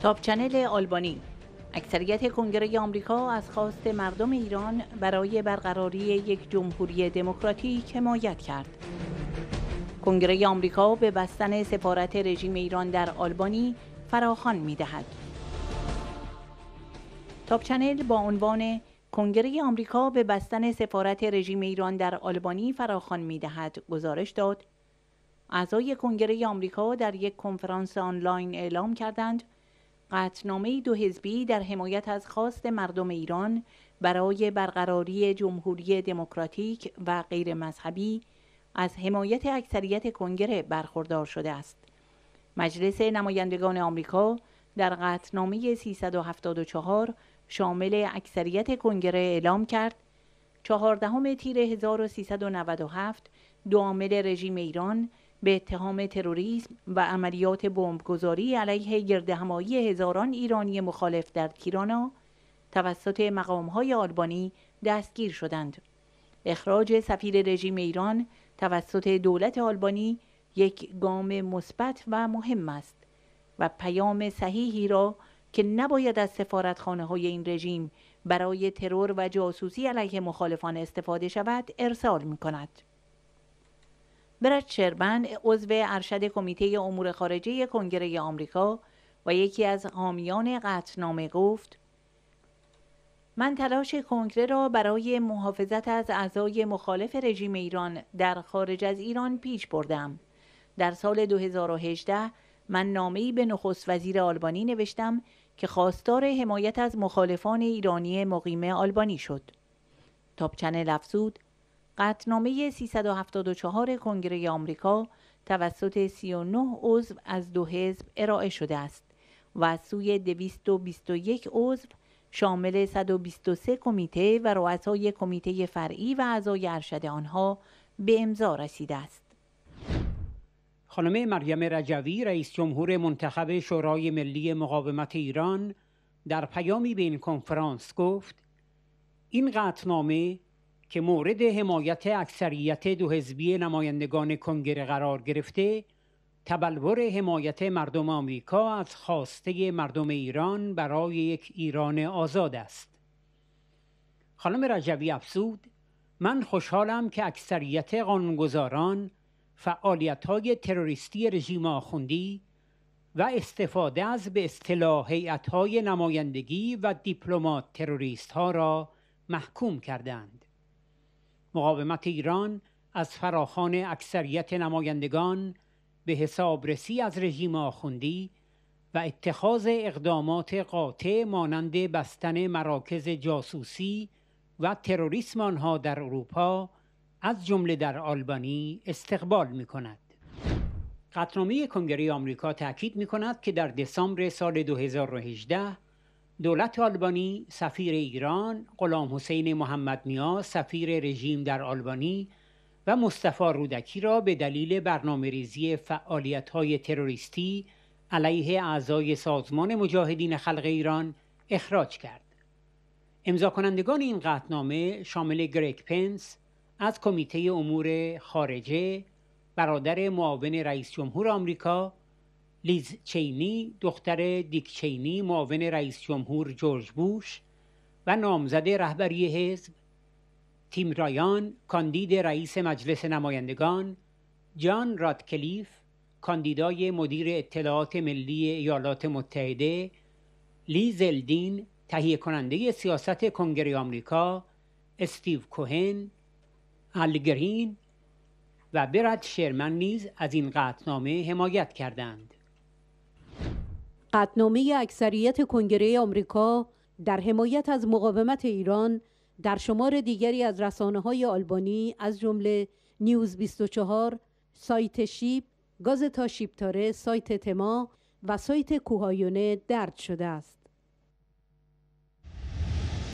تاپ چنل آلبانی اکثریت کنگره آمریکا از خواست مردم ایران برای برقراری یک جمهوری دموکراتیک حمایت کرد. کنگره آمریکا به بستن سفارت رژیم ایران در آلبانی فراخان می دهد. تاپ چنل با عنوان کنگره آمریکا به بستن سفارت رژیم ایران در آلبانی فراخان می دهد گزارش داد. اعضای کنگره آمریکا در یک کنفرانس آنلاین اعلام کردند قطنامه دو حزبی در حمایت از خواست مردم ایران برای برقراری جمهوری دموکراتیک و غیر مذهبی از حمایت اکثریت کنگره برخوردار شده است. مجلس نمایندگان آمریکا در قطنامه 374 شامل اکثریت کنگره اعلام کرد 14 تیر 1397 دو عامل رژیم ایران به اتهام تروریسم و عملیات بمبگذاری علیه گردهمایی هزاران ایرانی مخالف در تیرانا توسط مقامهای آلبانی دستگیر شدند. اخراج سفیر رژیم ایران توسط دولت آلبانی یک گام مثبت و مهم است و پیام صحیحی را که نباید از سفارتخانه های این رژیم برای ترور و جاسوسی علیه مخالفان استفاده شود ارسال می کند. برد شربن عضو ارشد کمیته امور خارجه کنگره آمریکا و یکی از حامیان قطنامه گفت من تلاش کنگره را برای محافظت از اعضای مخالف رژیم ایران در خارج از ایران پیش بردم. در سال 2018 من نامه‌ای به نخست وزیر آلبانی نوشتم که خواستار حمایت از مخالفان ایرانی مقیم آلبانی شد. تاپ چنل افزود قطنامه 374 کنگره آمریکا توسط 39 عضو از دو حزب ارائه شده است و از سوی 221 عضو شامل 123 کمیته و رؤسای کمیته فرعی و اعضای ارشد آنها به امضا رسیده است. خانم مریم رجوی رئیس جمهور منتخب شورای ملی مقاومت ایران در پیامی به این کنفرانس گفت این قطنامه که مورد حمایت اکثریت دو حزبی نمایندگان کنگره قرار گرفته تبلور حمایت مردم آمریکا از خواسته مردم ایران برای یک ایران آزاد است خانم رجوی افسود من خوشحالم که اکثریت قانونگذاران فعالیت های تروریستی رژیم آخوندی و استفاده از به اصطلاح های نمایندگی و دیپلمات تروریست ها را محکوم کردند مقاومت ایران از فراخان اکثریت نمایندگان به حسابرسی از رژیم آخوندی و اتخاذ اقدامات قاطع مانند بستن مراکز جاسوسی و تروریسم آنها در اروپا از جمله در آلبانی استقبال می کند. قطنامه کنگره آمریکا تاکید می کند که در دسامبر سال 2018 دولت آلبانی سفیر ایران غلام حسین محمد نیا سفیر رژیم در آلبانی و مصطفی رودکی را به دلیل برنامه ریزی فعالیت های تروریستی علیه اعضای سازمان مجاهدین خلق ایران اخراج کرد. امضا کنندگان این قطنامه شامل گریک پنس از کمیته امور خارجه، برادر معاون رئیس جمهور آمریکا لیز چینی دختر دیک چینی معاون رئیس جمهور جورج بوش و نامزد رهبری حزب تیم رایان کاندید رئیس مجلس نمایندگان جان رادکلیف کاندیدای مدیر اطلاعات ملی ایالات متحده لی زلدین تهیه کننده سیاست کنگره آمریکا استیو کوهن الگرین و برد شرمن نیز از این قطنامه حمایت کردند قطنامه اکثریت کنگره آمریکا در حمایت از مقاومت ایران در شمار دیگری از رسانه های آلبانی از جمله نیوز 24 سایت شیب گازتا شیبتاره سایت تما و سایت کوهایونه درد شده است